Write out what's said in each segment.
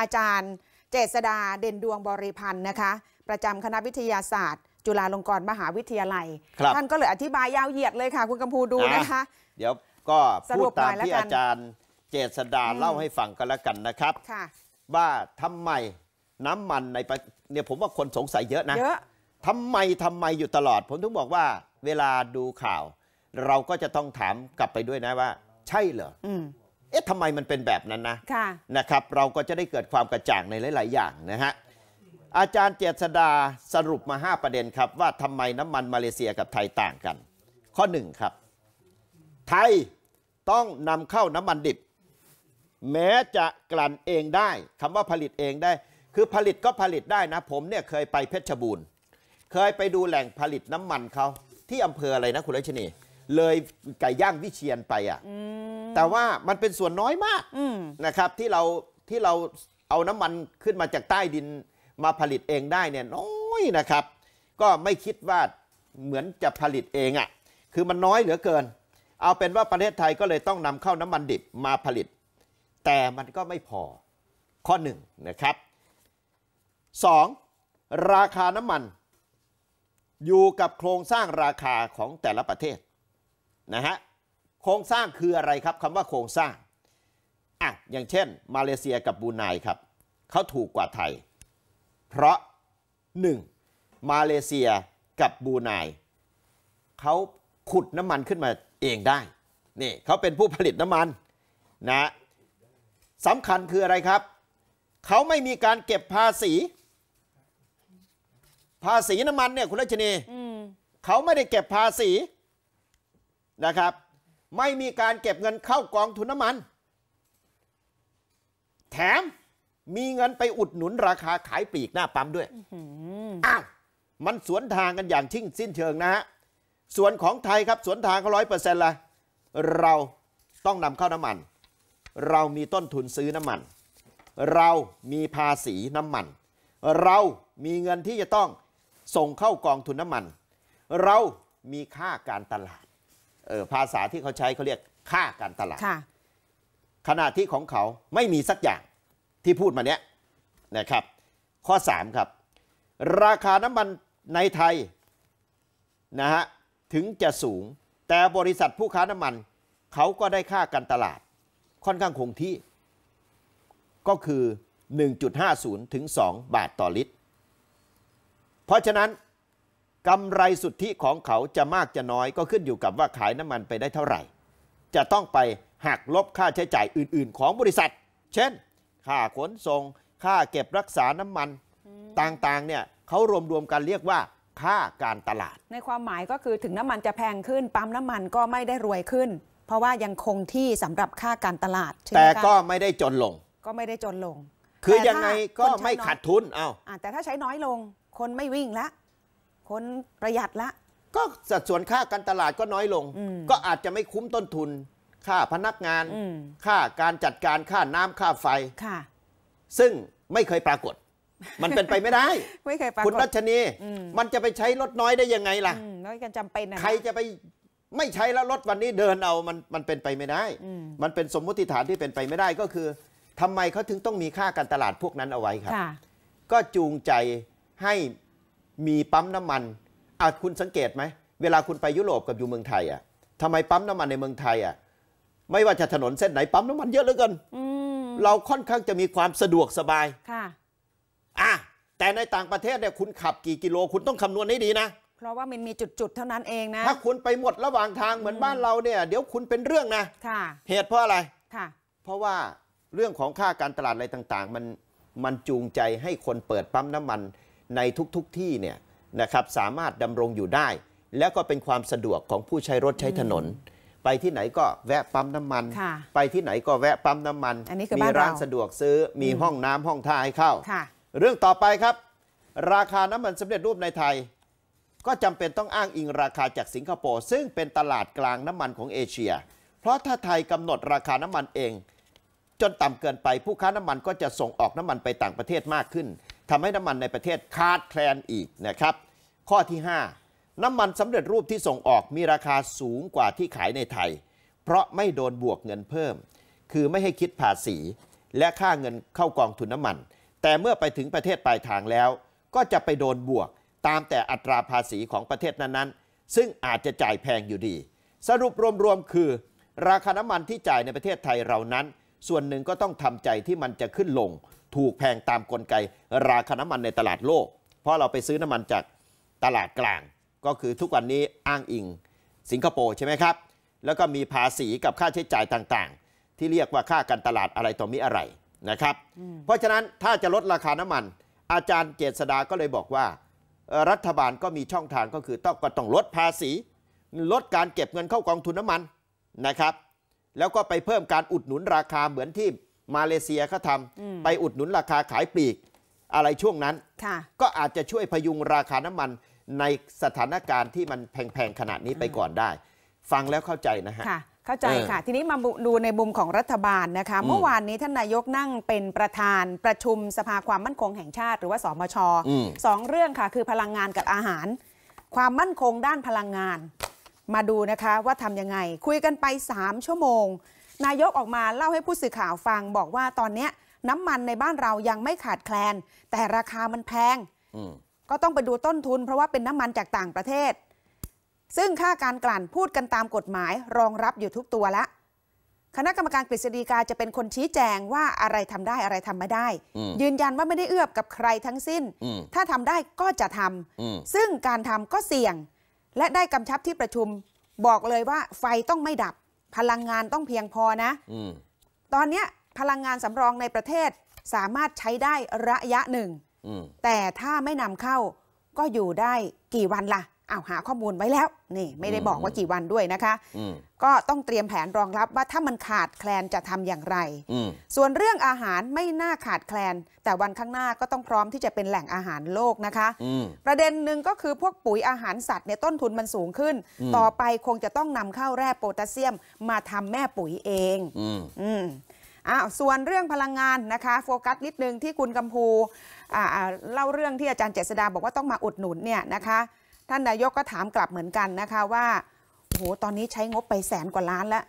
อาจารย์เจษดาเด่นดวงบริพันธ์นะคะ ประจำคณะวิทยาศาสตร์จุฬาลงกรณ์มหาวิทยาลัยท่านก็เลยอธิบายยาวเหยียดเลยค่ะ คุณกัมพูดูนะคะ เดี๋ยวก็พูดตามที่อาจารย์เจษดาเล่าให้ฟังกันแล้วกันนะครับ ว่าทำไมน้ำมันในเนี่ยผมว่าคนสงสัยเยอะนะเยอะทำไมทำไมอยู่ตลอด ผมถึงบอกว่าเวลาดูข่าว เราก็จะต้องถามกลับไปด้วยนะว่า ใช่เหรอเอ๊ะทำไมมันเป็นแบบนั้นนะนะครับเราก็จะได้เกิดความกระจ่างในหลาย ๆ อย่างนะฮะอาจารย์เจษดาสรุปมา5ประเด็นครับว่าทำไมน้ำมันมาเลเซียกับไทยต่างกัน ข้อ1ครับ ไทยต้องนำเข้าน้ำมันดิบ แม้จะกลั่นเองได้คำว่าผลิตเองได้ คือผลิตก็ผลิตได้นะผมเนี่ยเคยไปเพชรบูรณ์ เคยไปดูแหล่งผลิตน้ำมันเขาที่อำเภออะไรนะคุณรัชนี เลยไก่ย่างวิเชียนไปอะ่ะแต่ว่ามันเป็นส่วนน้อยมากนะครับ ที่เราที่เราเอาน้ำมันขึ้นมาจากใต้ดินมาผลิตเองได้เนี่ยน้อยนะครับ ก็ไม่คิดว่าเหมือนจะผลิตเองอะ่ะ คือมันน้อยเหลือเกิน เอาเป็นว่าประเทศไทยก็เลยต้องนำเข้าน้ำมันดิบมาผลิต แต่มันก็ไม่พอข้อหนึ่งนะครับ 2. ราคาน้ำมัน อยู่กับโครงสร้างราคาของแต่ละประเทศนะฮะโครงสร้างคืออะไรครับคำว่าโครงสร้างอ่ะอย่างเช่นมาเลเซียกับบูนไนครับ เขาถูกกว่าไทย เพราะ 1. มาเลเซียกับบูนไนเขาขุดน้ำมันขึ้นมาเองได้นี่เขาเป็นผู้ผลิตน้ำมัน นะสำคัญคืออะไรครับ เขาไม่มีการเก็บภาษี ภาษีน้ำมัน เนี่ยคุณรัชนีเขาไม่ได้เก็บภาษีนะครับไม่มีการเก็บเงินเข้ากองทุนน้ำมัน แถมมีเงินไปอุดหนุนราคาขายปลีกหน้าปั๊มด้วยอ้าวมันสวนทางกันอย่างทิ้งสิ้นเชิงนะฮะส่วนของไทยครับสวนทางเขาร้อยเปอร์เซ็นต์ละเราต้องนำเข้าน้ำมัน เรามีต้นทุนซื้อน้ำมัน เรามีภาษีน้ำมัน เรามีเงินที่จะต้องส่งเข้ากองทุนน้ำมัน เรามีค่าการตลาดภาษาที่เขาใช้เขาเรียกค่าการตลาดขณะที่ของเขาไม่มีสักอย่างที่พูดมาเนี้ยนะครับ ข้อ 3 ครับ ราคาน้ำมันในไทยนะฮะถึงจะสูง แต่บริษัทผู้ค้าน้ำมัน เขาก็ได้ค่าการตลาด ค่อนข้างคงที่ก็คือ 1.50 ถึง 2 บาทต่อลิตร เพราะฉะนั้นกำไรสุทธิของเขาจะมากจะน้อยก็ขึ้นอยู่กับว่าขายน้ำมันไปได้เท่าไหร่ จะต้องไปหักลบค่าใช้จ่ายอื่น ๆ ของบริษัท เช่น ค่าขนส่ง ค่าเก็บรักษาน้ำมัน ต่างๆเนี่ยเขารวมๆกันเรียกว่าค่าการตลาด ในความหมายก็คือถึงน้ำมันจะแพงขึ้นปั๊มน้ำมันก็ไม่ได้รวยขึ้น เพราะว่ายังคงที่สำหรับค่าการตลาด แต่ก็ไม่ได้จนลง ก็ไม่ได้จนลง คือยังไงก็ไม่ขาดทุนเอาแต่ถ้าใช้น้อยลงคนไม่วิ่งละคนประหยัดละ ก็สัดส่วนค่าการตลาดก็น้อยลง ก็อาจจะไม่คุ้มต้นทุน ค่าพนักงาน ค่าการจัดการค่าน้ำค่าไฟ ค่ะ ซึ่งไม่เคยปรากฏ มันเป็นไปไม่ได้ไม่เคยปรากฏคุณรัชนี มันจะไปใช้รถน้อยได้ยังไงล่ะน้อยกันจำเป็นใครจะไปไม่ใช้แล้วรถวันนี้เดินเอามันมันเป็นไปไม่ได้ มันเป็นสมมุติฐานที่เป็นไปไม่ได้ก็คือทำไมเขาถึงต้องมีค่าการตลาดพวกนั้นเอาไว้ครับก็จูงใจให้มีปั๊มน้ำมันอ่ะคุณสังเกตไหม เวลาคุณไปยุโรปกับอยู่เมืองไทย อ่ะทำไมปั๊มน้ำมันในเมืองไทยอ่ะไม่ว่าจะถนนเส้นไหนปั๊มน้ำมันเยอะเหลือเกินเราค่อนข้างจะมีความสะดวกสบาย ค่ะอ่ะแต่ในต่างประเทศเนี่ยคุณขับกี่กิโล คุณต้องคำนวณให้ดีนะ เพราะว่ามันมีจุดๆ เท่านั้นเองนะ ถ้าคุณไปหมดระหว่างทางเหมือนบ้านเราเนี่ยเดี๋ยวคุณเป็นเรื่องนะค่ะ เหตุเพราะอะไรค่ะ เพราะว่าเรื่องของค่าการตลาดอะไรต่างๆ มันมันจูงใจให้คนเปิดปั๊มน้ำมันในทุกๆทที่เนี่ยนะครับสามารถดำรงอยู่ได้ แล้วก็เป็นความสะดวกของผู้ใช้รถใช้ถนน ไปที่ไหนก็แวะปั๊มน้ำมันไปที่ไหนก็แวะปั๊มน้ำมันนนมีร้านสะดวกซื้อมีห้องน้ำห้องท่าให้เข้า เรื่องต่อไปครับ ราคาน้ำมันสำเร็จรูปในไทย ก็จำเป็นต้องอ้างอิงราคาจากสิงคโปร์ซึ่งเป็นตลาดกลางน้ำมันของเอเชีย เพราะถ้าไทยกำหนดราคาน้ำมันเอง จนต่ำเกินไป ผู้ค้าน้ำมันก็จะส่งออกน้ำมันไปต่างประเทศมากขึ้นทำให้น้ำมันในประเทศขาดแคลนอีกนะครับ ข้อที่ 5น้ำมันสำเร็จรูปที่ส่งออกมีราคาสูงกว่าที่ขายในไทย เพราะไม่โดนบวกเงินเพิ่ม คือไม่ให้คิดภาษีและค่าเงินเข้ากองทุนน้ำมัน แต่เมื่อไปถึงประเทศปลายทางแล้ว ก็จะไปโดนบวกตามแต่อัตราภาษีของประเทศนั้นๆ ซึ่งอาจจะจ่ายแพงอยู่ดี สรุปรวมๆคือ ราคาน้ำมันที่จ่ายในประเทศไทยเรานั้น ส่วนหนึ่งก็ต้องทำใจที่มันจะขึ้นลงถูกแพงตามกลไกราคาน้ำมันในตลาดโลก เพราะเราไปซื้อน้ำมันจากตลาดกลาง ก็คือทุกวันนี้อ้างอิงสิงคโปร์ใช่ไหมครับแล้วก็มีภาษีกับค่าใช้จ่ายต่างๆ ที่เรียกว่าค่าการตลาดอะไรต่อมีอะไรนะครับ เพราะฉะนั้นถ้าจะลดราคาน้ำมัน อาจารย์เจษดาก็เลยบอกว่ารัฐบาลก็มีช่องทางก็คือต้องก็ต้องลดภาษี ลดการเก็บเงินเข้ากองทุนน้ำมันนะครับ แล้วก็ไปเพิ่มการอุดหนุนราคาเหมือนที่มาเลเซียเขาทำไปอุดหนุนราคาขายปลีกอะไรช่วงนั้น ก็อาจจะช่วยพยุงราคาน้ำมันในสถานการณ์ที่มันแพงๆ ขนาดนี้ไปก่อนได้ ฟังแล้วเข้าใจนะฮะเข้าใจค่ะ ทีนี้มาดูในมุมของรัฐบาลนะคะเมื่อวานนี้ท่านนายกนั่งเป็นประธาน ประชุมสภาความมั่นคงแห่งชาติ หรือว่าสมชสองเรื่องค่ะ คือพลังงานกับอาหาร ความมั่นคงด้านพลังงานมาดูนะคะว่าทำยังไง คุยกันไป3ชั่วโมงนายกออกมาเล่าให้ผู้สื่อข่าวฟังบอกว่าตอนนี้น้ำมันในบ้านเรายังไม่ขาดแคลน แต่ราคามันแพง ก็ต้องไปดูต้นทุนเพราะว่าเป็นน้ำมันจากต่างประเทศ ซึ่งค่าการกลั่นพูดกันตามกฎหมายรองรับอยู่ทุกตัวละ คณะกรรมการกฤษฎีกาจะเป็นคนชี้แจงว่าอะไรทำได้อะไรทำไม่ได้ ยืนยันว่าไม่ได้เอื้อบกับใครทั้งสิ้น ถ้าทำได้ก็จะทำ ซึ่งการทำก็เสี่ยงและได้กำชับที่ประชุม บอกเลยว่าไฟต้องไม่ดับพลังงานต้องเพียงพอนะอตอนนี้พลังงานสำรองในประเทศสามารถใช้ได้ระยะหนึ่ง แต่ถ้าไม่นำเข้าก็อยู่ได้กี่วันละ่ะ อ้าวหาข้อมูลไว้แล้ว นี่ ไม่ได้บอกว่ากี่วันด้วยนะคะก็ต้องเตรียมแผนรองรับว่าถ้ามันขาดแคลนจะทำอย่างไร ส่วนเรื่องอาหารไม่น่าขาดแคลน แต่วันข้างหน้าก็ต้องพร้อมที่จะเป็นแหล่งอาหารโลกนะคะ ประเด็นหนึ่งก็คือพวกปุ๋ยอาหารสัตว์เนี่ยต้นทุนมันสูงขึ้น ต่อไปคงจะต้องนำเข้าแร่โพแทสเซียม มาทำแม่ปุ๋ยเอง อืมอ้าวส่วนเรื่องพลังงานนะคะ โฟกัสนิดนึงที่คุณกัมพูเล่าเรื่องที่อาจารย์เจษดาบอกว่าต้องมาอุดหนุนเนี่ยนะคะ ท่านนายกก็ถามกลับเหมือนกันนะคะว่าโหตอนนี้ใช้งบไปแสนกว่าล้านแล้ว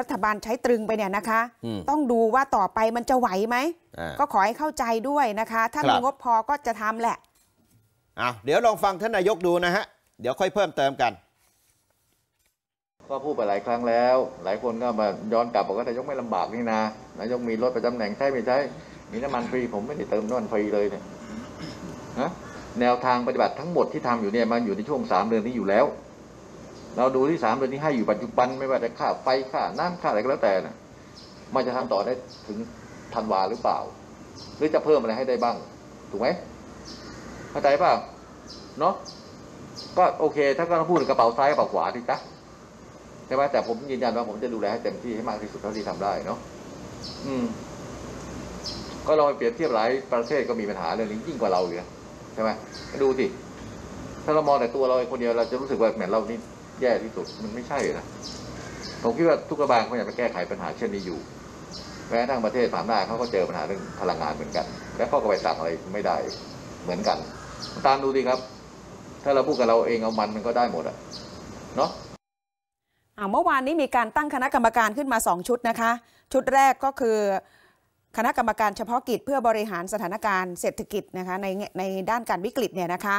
รัฐบาลใช้ตรึงไปเนี่ยนะคะ ต้องดูว่าต่อไปมันจะไหวไหมก็ขอให้เข้าใจด้วยนะคะ ถ้ามีงบพอก็จะทำแหละอเดี๋ยวลองฟังท่านนายกดูนะฮะ เดี๋ยวค่อยเพิ่มเติมกันก็พูดไปหลายครั้งแล้ว หลายคนก็มาย้อนกลับบอกว่านายกไม่ลำบากนี่นะนายกมีรถประจำแหน่งใช่ไม่ใช่ มีน้ำมันฟรีผมไม่ได้เติมน้ำมันฟรีเลยเนี่ยนะแนวทางปฏิบัติทั้งหมดที่ทำอยู่เนี่ยมันอยู่ในช่วงสามเดือนนี้อยู่แล้วเราดูที่สามเดือนที่ให้อยู่ปัจจุบันไม่ว่าจะค่าไฟค่าน้ำค่าอะไรก็แล้วแต่นะมันจะทำต่อได้ถึงธันวาหรือเปล่า หรือจะเพิ่มอะไรให้ได้บ้างถูกไหมเข้าใจป่ะเนาะก็โอเค ถ้าก็พูดกระเป๋าซ้ายกระเป๋าขวาที่จ้ะใช่ไหมแต่ผมยืนยันว่าผมจะดูแลให้เต็มที่ให้มากที่สุดเท่าที่ทำได้เนาะอืม ก็เราไปเปรียบเทียบหลายประเทศก็มีปัญหาเรื่องนี้ยิ่งกว่าเราอยู่ใช่ไหมดูสิถ้าเรามองแต่ตัวเราคนเดียวเราจะรู้สึกว่าเหมือนเรานี่แย่ที่สุด มันไม่ใช่นะผมคิดว่าทุกกระบาลเขาอยากจะแก้ไขปัญหาเช่นนี้อยู่แม้ทั้งประเทศสามหน้าเขาก็เจอปัญหาเรื่องพลังงานเหมือนกัน แล้วก็ไปสั่งอะไรไม่ได้เหมือนกันตามดูดีครับ ถ้าเราพูดกับเราเองเอามันมันก็ได้หมดอะเนาะเมื่อวานนี้มีการตั้งคณะกรรมการขึ้นมา 2 ชุดนะคะ ชุดแรกก็คือ คณะกรรมการเฉพาะกิจเพื่อบริหารสถานการณ์เศรษฐกิจนะคะในในด้านการวิกฤตเนี่ยนะคะ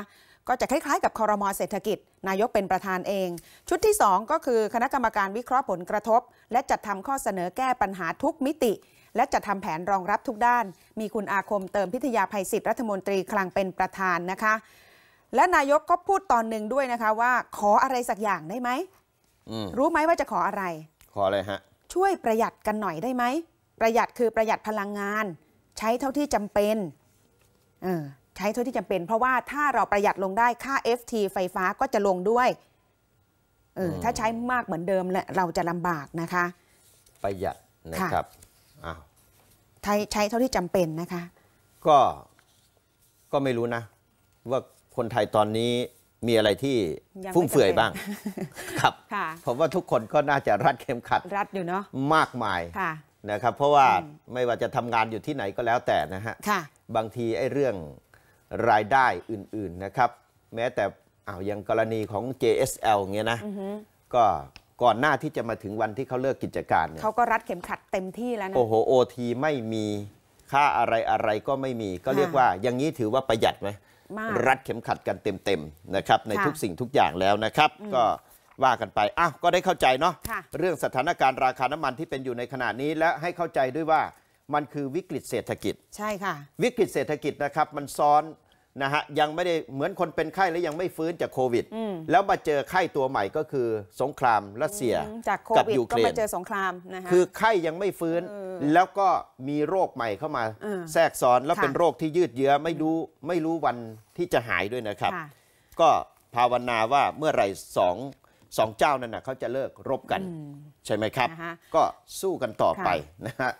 ก็จะคล้ายๆ กับคอรมอเศรษฐกิจ นายกเป็นประธานเอง ชุดที่ 2 ก็คือคณะกรรมการวิเคราะห์ผลกระทบ และจัดทำข้อเสนอแก้ปัญหาทุกมิติ และจัดทำแผนรองรับทุกด้าน มีคุณอาคมเติมพิทยาภัยศิษย์รัฐมนตรี คลังเป็นประธานนะคะ และนายกก็พูดตอนหนึ่งด้วยนะคะว่า ขออะไรสักอย่างได้ไหมมรู้ไหมว่าจะขออะไร ขออะไรฮะช่วยประหยัดกันหน่อยได้ไหมประหยัดคือประหยัดพลังงาน ใช้เท่าที่จำเป็นเออใช้เท่าที่จำเป็น เพราะว่าถ้าเราประหยัดลงได้ค่า FT ไฟฟ้าก็จะลงด้วย เออถ้าใช้มากเหมือนเดิมเราจะลำบากนะคะ ประหยัดนะครับอ้าวใช้ใช้เท่าที่จำเป็นนะคะ ก็ก็ไม่รู้นะว่าคนไทยตอนนี้มีอะไรที่ฟุ่มเฟือยบ้างครับผมว่าทุกคนก็น่าจะรัดเข็มขัดรัดอยู่เนาะมากมายนะครับ เพราะว่าไม่ว่าจะทำงานอยู่ที่ไหนก็แล้วแต่นะฮะบางทีไอ้เรื่องรายได้อื่นๆนะครับ แม้แต่อ้าวยังกรณีของ JSL เงี้ยนะก็ก่อนหน้าที่จะมาถึงวันที่เขาเลิกกิจการเนี่ยเขาก็รัดเข็มขัดเต็มที่แล้วนะโอ้โหโอทีไม่มีค่าอะไรอะไรก็ไม่มี ก็เรียกว่าอย่างนี้ถือว่าประหยัดไหมรัดเข็มขัดกันเต็มๆนะครับในทุกสิ่งทุกอย่างแล้วนะครับ ก็ว่ากันไปอ้าวก็ได้เข้าใจเนาะะเรื่องสถานการณ์ราคาน้ำมันที่เป็นอยู่ในขณะนี้และให้เข้าใจด้วยว่ามันคือวิกฤตเศรษฐกิจ ใช่ค่ะวิกฤตเศรษฐกิจนะครับ มันซ้อนนะฮะยังไม่ได้เหมือนคนเป็นไข้และยังไม่ฟื้นจากโควิด แล้วมาเจอไข้ตัวใหม่ก็คือสงครามรัสเซียจากโควิดก็มาเจอสงครามนะคะคือไข้ยังไม่ฟื้น แล้วก็มีโรคใหม่เข้ามาแทรกซ้อนแล้วเป็นโรคที่ยืดเยื้อไม่รู้ไม่รู้วันที่จะหายด้วยนะครับ ก็ภาวนาว่าเมื่อไหร่สองสองเจ้านั่นนะเขาจะเลิกรบกัน ใช่ไหมครับ ก็สู้กันต่อไปนะฮะ